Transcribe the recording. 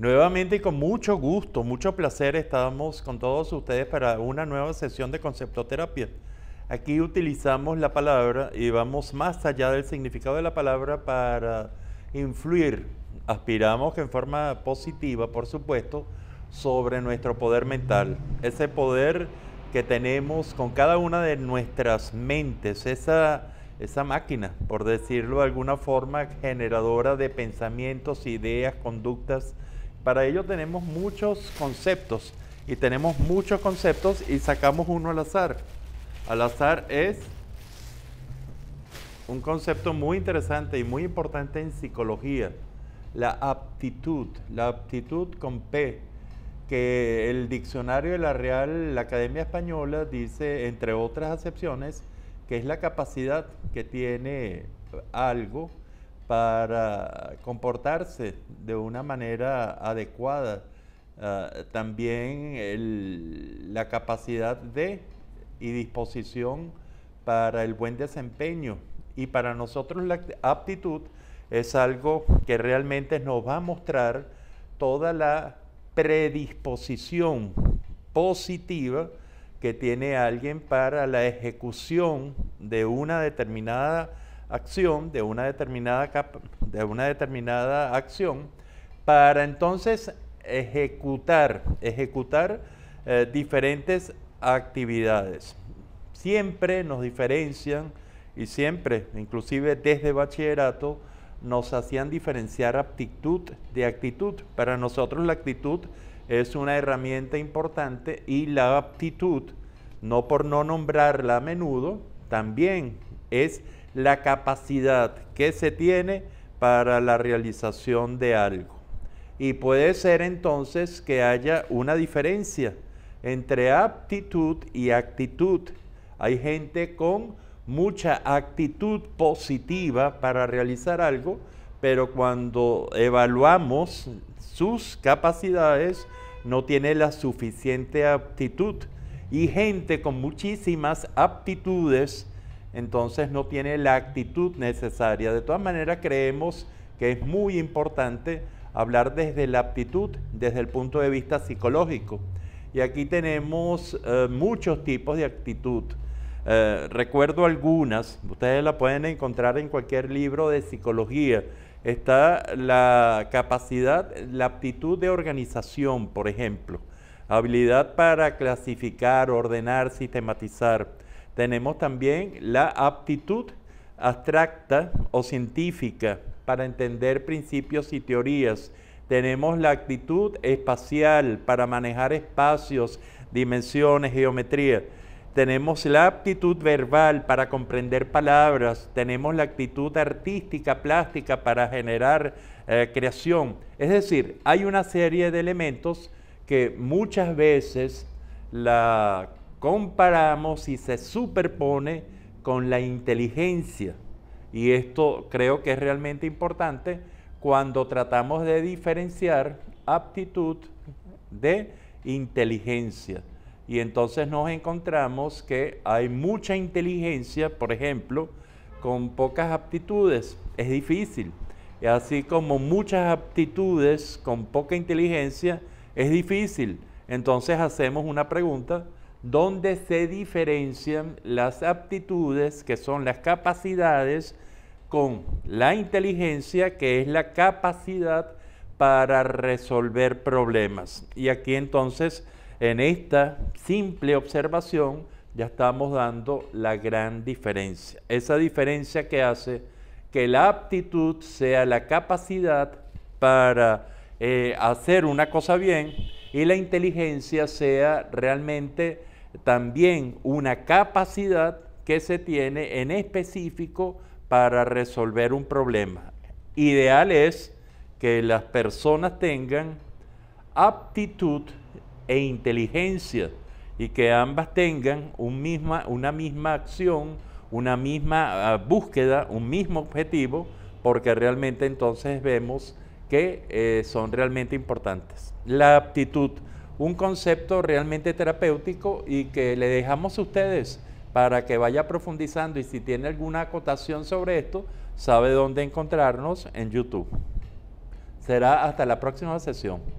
Nuevamente con mucho gusto, mucho placer estamos con todos ustedes para una nueva sesión de conceptoterapia. Aquí utilizamos la palabra y vamos más allá del significado de la palabra para influir. Aspiramos en forma positiva, por supuesto, sobre nuestro poder mental. Ese poder que tenemos con cada una de nuestras mentes, esa, esa máquina, por decirlo de alguna forma, generadora de pensamientos, ideas, conductas, para ello tenemos muchos conceptos y tenemos muchos conceptos y sacamos uno al azar. Al azar es un concepto muy interesante y muy importante en psicología, la aptitud, la aptitud con P, que el diccionario de la Real la Academia Española dice, entre otras acepciones, que es la capacidad que tiene algo para comportarse de una manera adecuada. Ah, también la capacidad de y disposición para el buen desempeño. Y para nosotros la aptitud es algo que realmente nos va a mostrar toda la predisposición positiva que tiene alguien para la ejecución de una determinada acción, de una determinada, de una determinada acción, para entonces ejecutar, ejecutar eh, diferentes actividades. Siempre nos diferencian y siempre, inclusive desde bachillerato, nos hacían diferenciar aptitud de actitud. Para nosotros la actitud es una herramienta importante y la aptitud, no por no nombrarla a menudo, también es la capacidad que se tiene para la realización de algo. Y puede ser entonces que haya una diferencia entre aptitud y actitud. Hay gente con mucha actitud positiva para realizar algo, pero cuando evaluamos sus capacidades, no tiene la suficiente aptitud. Y gente con muchísimas aptitudes entonces no tiene la actitud necesaria. De todas maneras, creemos que es muy importante hablar desde la aptitud, desde el punto de vista psicológico. Y aquí tenemos eh, muchos tipos de actitud. Eh, recuerdo algunas, ustedes la pueden encontrar en cualquier libro de psicología. Está la capacidad, la aptitud de organización, por ejemplo, habilidad para clasificar, ordenar, sistematizar tenemos también la aptitud abstracta o científica para entender principios y teorías. Tenemos la actitud espacial para manejar espacios, dimensiones, geometría. Tenemos la aptitud verbal para comprender palabras. Tenemos la actitud artística, plástica para generar eh, creación. Es decir, hay una serie de elementos que muchas veces la comparamos y se superpone con la inteligencia. Y esto creo que es realmente importante cuando tratamos de diferenciar aptitud de inteligencia. Y entonces nos encontramos que hay mucha inteligencia, por ejemplo, con pocas aptitudes. Es difícil. Así como muchas aptitudes con poca inteligencia, es difícil. Entonces hacemos una pregunta donde se diferencian las aptitudes, que son las capacidades, con la inteligencia, que es la capacidad para resolver problemas. Y aquí entonces, en esta simple observación, ya estamos dando la gran diferencia. Esa diferencia que hace que la aptitud sea la capacidad para eh, hacer una cosa bien y la inteligencia sea realmente también una capacidad que se tiene en específico para resolver un problema. Ideal es que las personas tengan aptitud e inteligencia y que ambas tengan una misma acción, una misma ah, búsqueda, un mismo objetivo, porque realmente entonces vemos que eh, son realmente importantes. La aptitud un concepto realmente terapéutico y que le dejamos a ustedes para que vaya profundizando y si tiene alguna acotación sobre esto, sabe dónde encontrarnos en YouTube. Será hasta la próxima sesión.